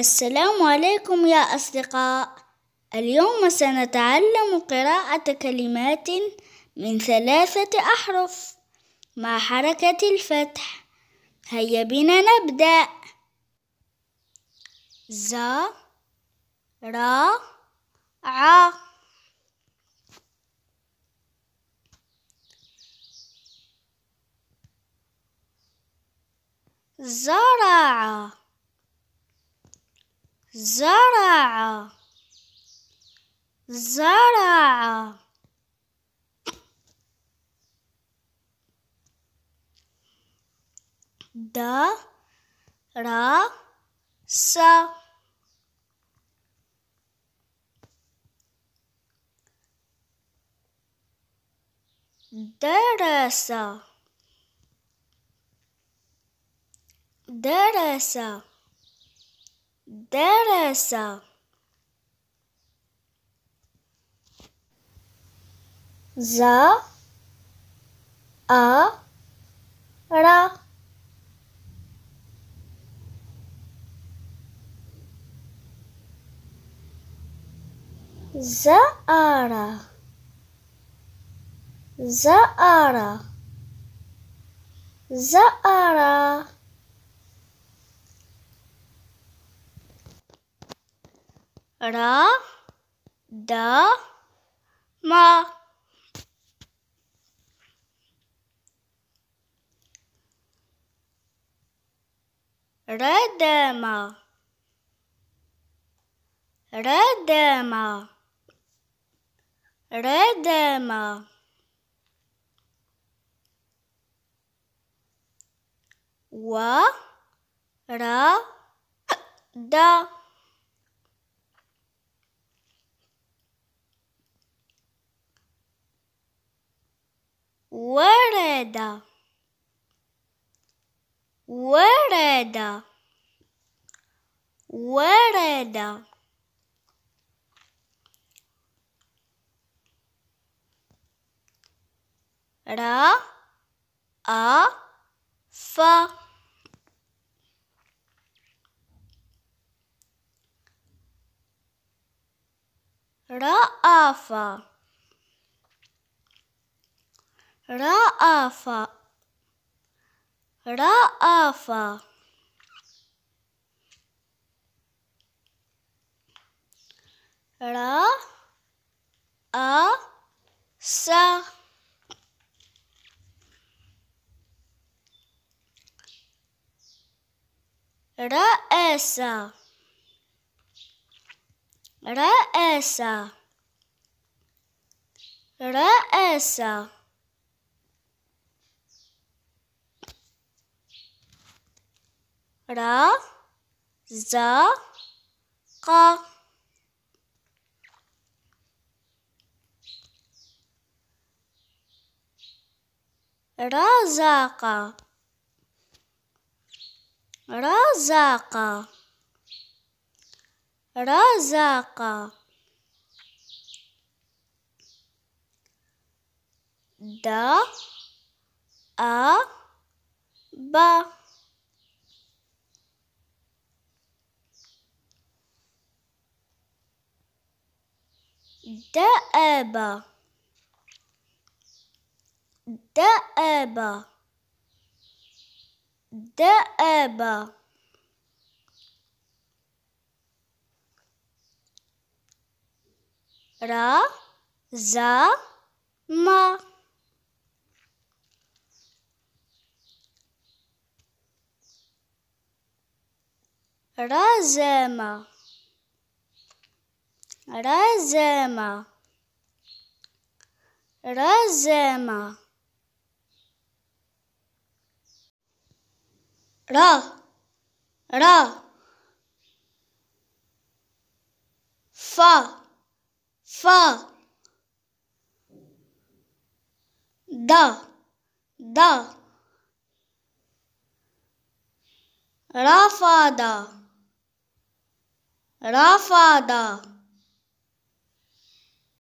السلام عليكم يا أصدقاء اليوم سنتعلم قراءة كلمات من ثلاثة أحرف مع حركة الفتح هيا بنا نبدأ ز را ع زرع زرع زرع درس درس درس there is a za a ra Zara Zara Zara ra da ma Ra Ra da da ma. ma. Ra da ma. wa ra da ورد ورد ورد را أ ف رأف رأف رأف را ا س رأس رأس رأس ر ز ق رزق رزق رزق د ا ب دأبة دأبة دأبة را زا ما ما Razema. Razema. Ra. Ra. Fa. Fa. Da. Da. Rafada. Rafada.